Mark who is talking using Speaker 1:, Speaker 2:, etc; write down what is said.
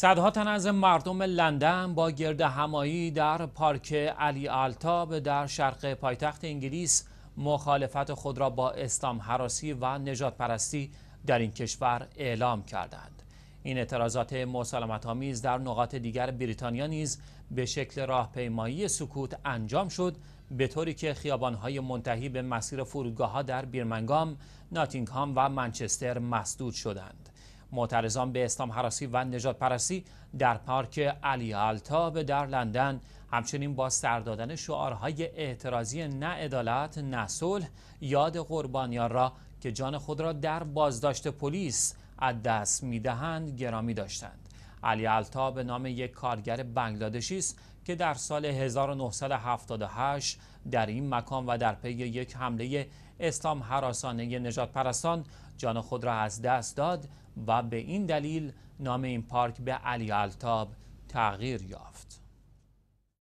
Speaker 1: صدها تن از مردم لندن با گرد همایی در پارک علی التاب در شرق پایتخت انگلیس مخالفت خود را با اسلام حراسی و نجات پرستی در این کشور اعلام کردند. این اعتراضات مسالمت آمیز در نقاط دیگر بریتانیا نیز به شکل راهپیمایی سکوت انجام شد به طوری که خیابانهای منتهی به مسیر فرودگاه در بیرمنگام، ناتینگهام و منچستر مسدود شدند. معترضان به اسلام حراسی و نجات پرسی در پارک علی در لندن همچنین با سردادن شعارهای اعتراضی نه عدالت نه صلح یاد قربانیان را که جان خود را در بازداشت پلیس از دست میدهند گرامی داشتند علی التا به نام یک کارگر بنگلادشی است که در سال 1978 در این مکان و در پی یک حمله اسلام حراسانه نجات پرستان جان خود را از دست داد و به این دلیل نام این پارک به علی التاب تغییر یافت.